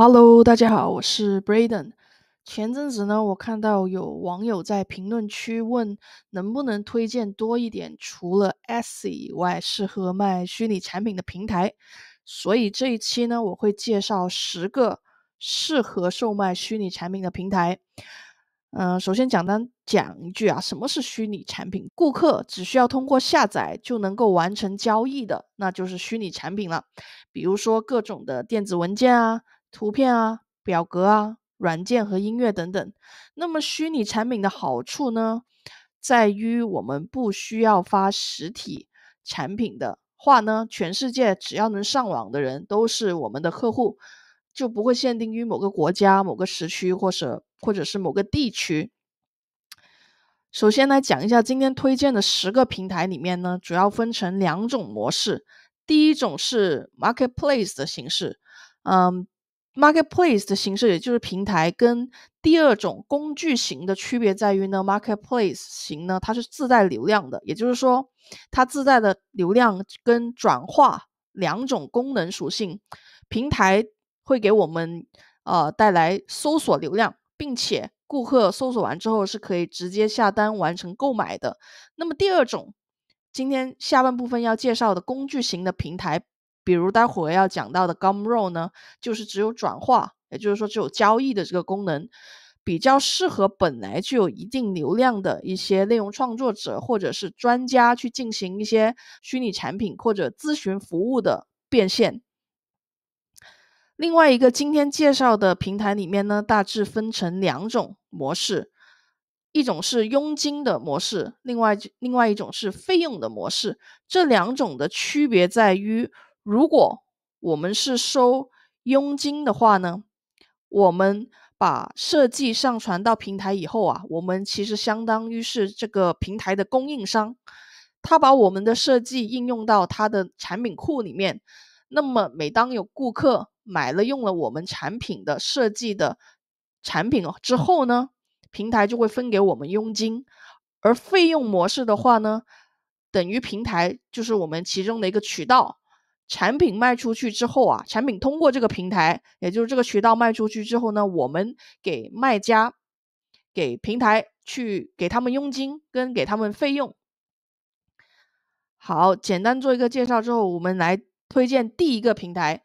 Hello，大家好，我是 Brayden。前阵子呢，我看到有网友在评论区问，能不能推荐多一点除了 e s y 以外适合卖虚拟产品的平台。所以这一期呢，我会介绍十个适合售卖虚拟产品的平台。嗯，首先简单讲一句啊，什么是虚拟产品？顾客只需要通过下载就能够完成交易的，那就是虚拟产品了。比如说各种的电子文件啊。图片啊，表格啊，软件和音乐等等。那么虚拟产品的好处呢，在于我们不需要发实体产品的话呢，全世界只要能上网的人都是我们的客户，就不会限定于某个国家、某个时区或者或者是某个地区。首先来讲一下今天推荐的十个平台里面呢，主要分成两种模式。第一种是 marketplace 的形式，嗯。Marketplace 的形式，也就是平台，跟第二种工具型的区别在于呢，Marketplace 型呢，它是自带流量的，也就是说，它自带的流量跟转化两种功能属性，平台会给我们呃带来搜索流量，并且顾客搜索完之后是可以直接下单完成购买的。那么第二种，今天下半部分要介绍的工具型的平台。比如待会儿要讲到的 Gumroad 呢，就是只有转化，也就是说只有交易的这个功能，比较适合本来具有一定流量的一些内容创作者或者是专家去进行一些虚拟产品或者咨询服务的变现。另外一个今天介绍的平台里面呢，大致分成两种模式，一种是佣金的模式，另外另外一种是费用的模式。这两种的区别在于。如果我们是收佣金的话呢，我们把设计上传到平台以后啊，我们其实相当于是这个平台的供应商，他把我们的设计应用到他的产品库里面。那么，每当有顾客买了用了我们产品的设计的产品哦之后呢，平台就会分给我们佣金。而费用模式的话呢，等于平台就是我们其中的一个渠道。产品卖出去之后啊，产品通过这个平台，也就是这个渠道卖出去之后呢，我们给卖家、给平台去给他们佣金跟给他们费用。好，简单做一个介绍之后，我们来推荐第一个平台。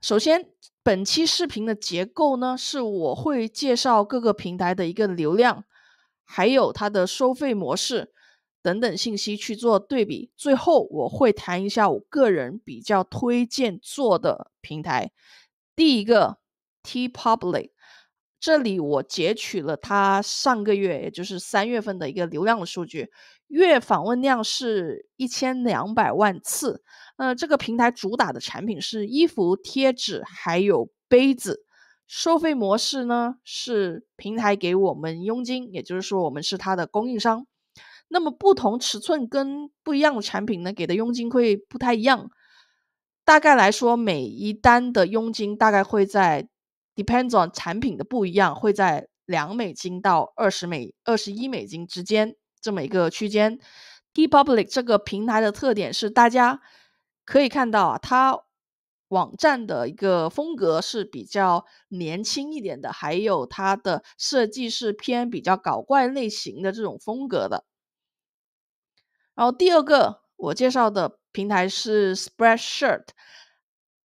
首先，本期视频的结构呢，是我会介绍各个平台的一个流量，还有它的收费模式。等等信息去做对比，最后我会谈一下我个人比较推荐做的平台。第一个 T Public，这里我截取了它上个月，也就是三月份的一个流量的数据，月访问量是一千两百万次。呃，这个平台主打的产品是衣服贴纸还有杯子，收费模式呢是平台给我们佣金，也就是说我们是它的供应商。那么不同尺寸跟不一样的产品呢，给的佣金会不太一样。大概来说，每一单的佣金大概会在，depends on 产品的不一样，会在两美金到二十美、二十一美金之间这么一个区间。Deep Public 这个平台的特点是，大家可以看到啊，它网站的一个风格是比较年轻一点的，还有它的设计是偏比较搞怪类型的这种风格的。然后第二个我介绍的平台是 Spreadshirt，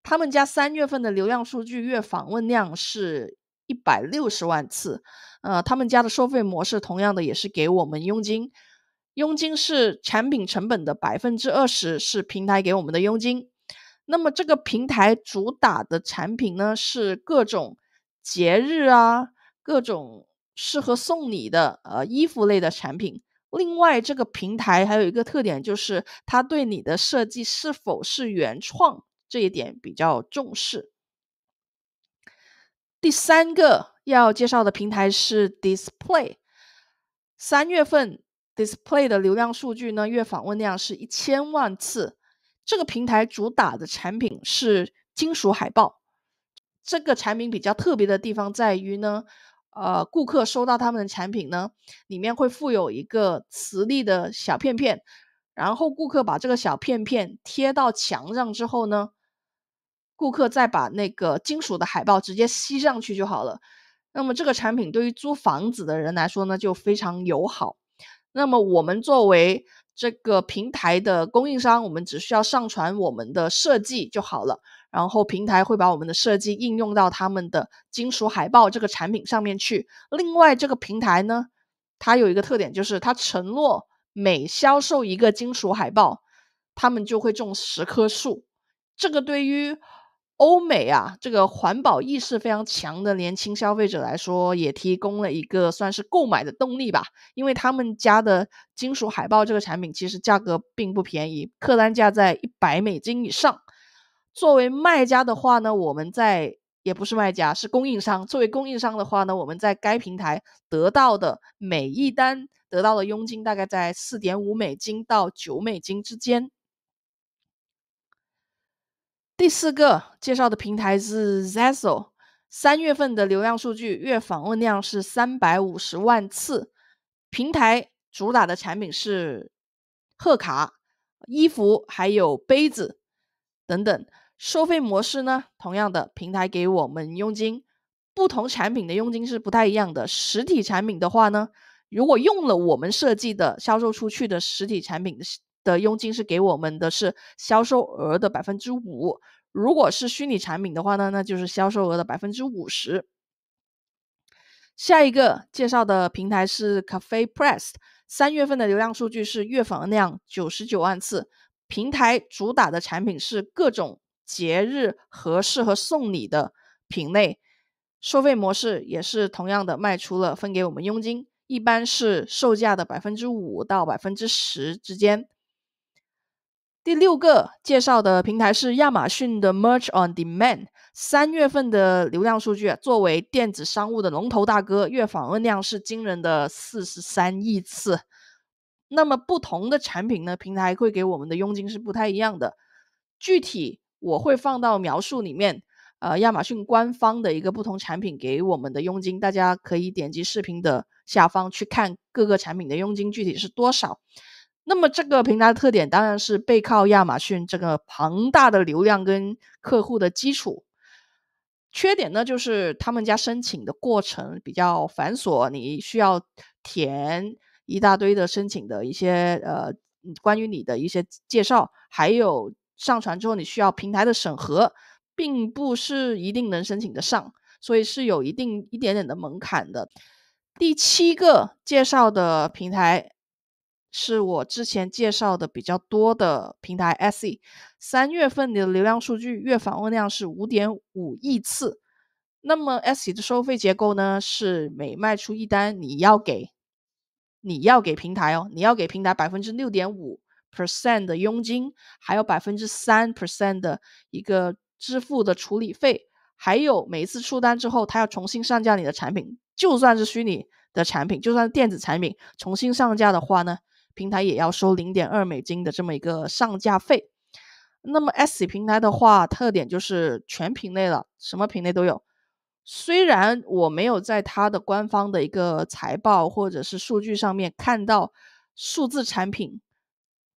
他们家三月份的流量数据月访问量是一百六十万次，呃，他们家的收费模式同样的也是给我们佣金，佣金是产品成本的百分之二十，是平台给我们的佣金。那么这个平台主打的产品呢是各种节日啊，各种适合送礼的呃衣服类的产品。另外，这个平台还有一个特点，就是它对你的设计是否是原创这一点比较重视。第三个要介绍的平台是 Display。三月份 Display 的流量数据呢，月访问量是一千万次。这个平台主打的产品是金属海报。这个产品比较特别的地方在于呢。呃，顾客收到他们的产品呢，里面会附有一个磁力的小片片，然后顾客把这个小片片贴到墙上之后呢，顾客再把那个金属的海报直接吸上去就好了。那么这个产品对于租房子的人来说呢，就非常友好。那么我们作为这个平台的供应商，我们只需要上传我们的设计就好了。然后平台会把我们的设计应用到他们的金属海报这个产品上面去。另外，这个平台呢，它有一个特点，就是它承诺每销售一个金属海报，他们就会种十棵树。这个对于欧美啊这个环保意识非常强的年轻消费者来说，也提供了一个算是购买的动力吧。因为他们家的金属海报这个产品其实价格并不便宜，客单价在一百美金以上。作为卖家的话呢，我们在也不是卖家，是供应商。作为供应商的话呢，我们在该平台得到的每一单得到的佣金大概在四点五美金到九美金之间。第四个介绍的平台是 Zazzle，三月份的流量数据月访问量是三百五十万次，平台主打的产品是贺卡、衣服还有杯子。等等，收费模式呢？同样的平台给我们佣金，不同产品的佣金是不太一样的。实体产品的话呢，如果用了我们设计的销售出去的实体产品的的佣金是给我们的是销售额的百分之五；如果是虚拟产品的话呢，那就是销售额的百分之五十。下一个介绍的平台是 Cafe Press，三月份的流量数据是月访量九十九万次。平台主打的产品是各种节日合适和送礼的品类，收费模式也是同样的，卖出了分给我们佣金，一般是售价的百分之五到百分之十之间。第六个介绍的平台是亚马逊的 Merch on Demand，三月份的流量数据啊，作为电子商务的龙头大哥，月访问量是惊人的四十三亿次。那么不同的产品呢，平台会给我们的佣金是不太一样的，具体我会放到描述里面。呃，亚马逊官方的一个不同产品给我们的佣金，大家可以点击视频的下方去看各个产品的佣金具体是多少。那么这个平台的特点当然是背靠亚马逊这个庞大的流量跟客户的基础，缺点呢就是他们家申请的过程比较繁琐，你需要填。一大堆的申请的一些呃，关于你的一些介绍，还有上传之后你需要平台的审核，并不是一定能申请的上，所以是有一定一点点的门槛的。第七个介绍的平台是我之前介绍的比较多的平台 S E，三月份你的流量数据月访问量是五点五亿次，那么 S E 的收费结构呢是每卖出一单你要给。你要给平台哦，你要给平台百分之六点五 percent 的佣金，还有百分之三 percent 的一个支付的处理费，还有每一次出单之后，他要重新上架你的产品，就算是虚拟的产品，就算是电子产品，重新上架的话呢，平台也要收零点二美金的这么一个上架费。那么 S 平台的话，特点就是全品类了，什么品类都有。虽然我没有在它的官方的一个财报或者是数据上面看到数字产品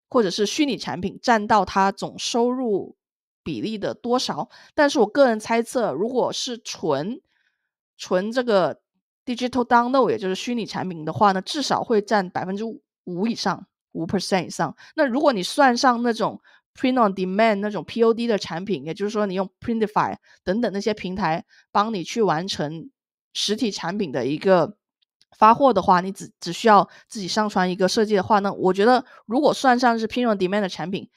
或者是虚拟产品占到它总收入比例的多少，但是我个人猜测，如果是纯纯这个 digital download，也就是虚拟产品的话呢，至少会占百分之五以上，五 percent 以上。那如果你算上那种，Print on demand 那种 POD 的产品，也就是说你用 Printify 等等那些平台帮你去完成实体产品的一个发货的话，你只只需要自己上传一个设计的话，那我觉得如果算上是 Print on demand 的产品，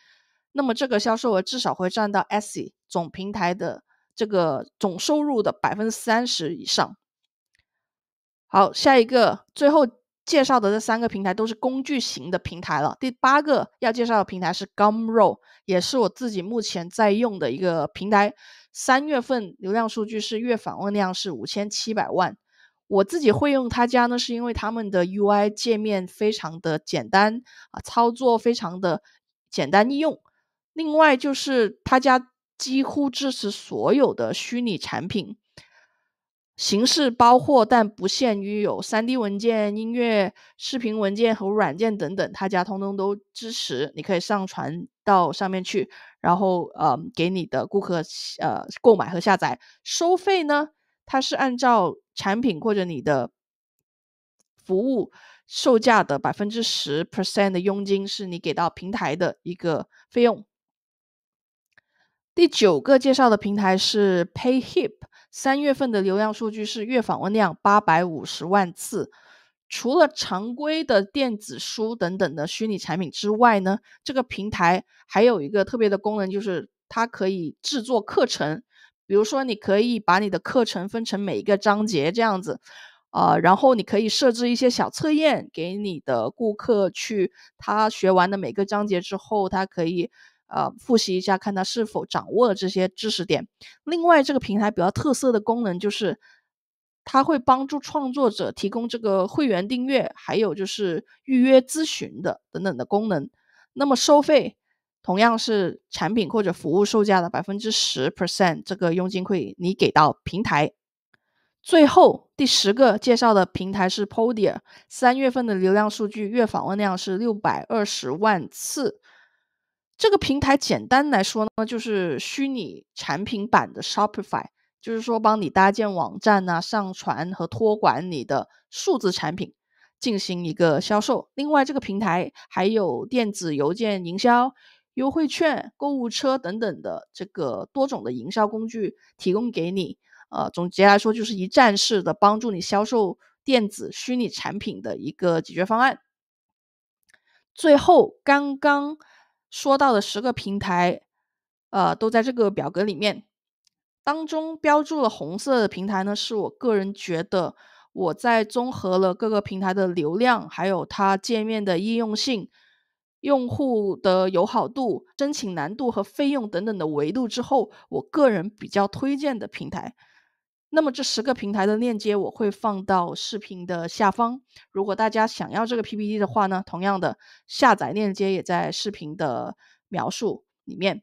那么这个销售额至少会占到 Essy 总平台的这个总收入的百分之三十以上。好，下一个，最后。介绍的这三个平台都是工具型的平台了。第八个要介绍的平台是 Gumroad，也是我自己目前在用的一个平台。三月份流量数据是月访问量是五千七百万。我自己会用他家呢，是因为他们的 UI 界面非常的简单啊，操作非常的简单易用。另外就是他家几乎支持所有的虚拟产品。形式包括，但不限于有三 D 文件、音乐、视频文件和软件等等，他家通通都支持，你可以上传到上面去，然后呃，给你的顾客呃购买和下载。收费呢，它是按照产品或者你的服务售价的百分之十 percent 的佣金，是你给到平台的一个费用。第九个介绍的平台是 Payhip。三月份的流量数据是月访问量八百五十万次。除了常规的电子书等等的虚拟产品之外呢，这个平台还有一个特别的功能，就是它可以制作课程。比如说，你可以把你的课程分成每一个章节这样子，呃，然后你可以设置一些小测验给你的顾客去。他学完的每个章节之后，他可以。呃，复习一下，看他是否掌握了这些知识点。另外，这个平台比较特色的功能就是，它会帮助创作者提供这个会员订阅，还有就是预约咨询的等等的功能。那么收费同样是产品或者服务售价的百分之十 percent，这个佣金会你给到平台。最后第十个介绍的平台是 Podium，三月份的流量数据，月访问量是六百二十万次。这个平台简单来说呢，就是虚拟产品版的 Shopify，就是说帮你搭建网站啊，上传和托管你的数字产品，进行一个销售。另外，这个平台还有电子邮件营销、优惠券、购物车等等的这个多种的营销工具提供给你。呃，总结来说，就是一站式的帮助你销售电子虚拟产品的一个解决方案。最后，刚刚。说到的十个平台，呃，都在这个表格里面，当中标注了红色的平台呢，是我个人觉得我在综合了各个平台的流量，还有它界面的易用性、用户的友好度、申请难度和费用等等的维度之后，我个人比较推荐的平台。那么这十个平台的链接我会放到视频的下方。如果大家想要这个 PPT 的话呢，同样的下载链接也在视频的描述里面。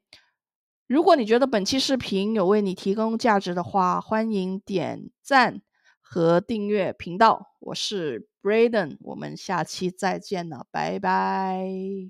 如果你觉得本期视频有为你提供价值的话，欢迎点赞和订阅频道。我是 b r e d e n 我们下期再见了，拜拜。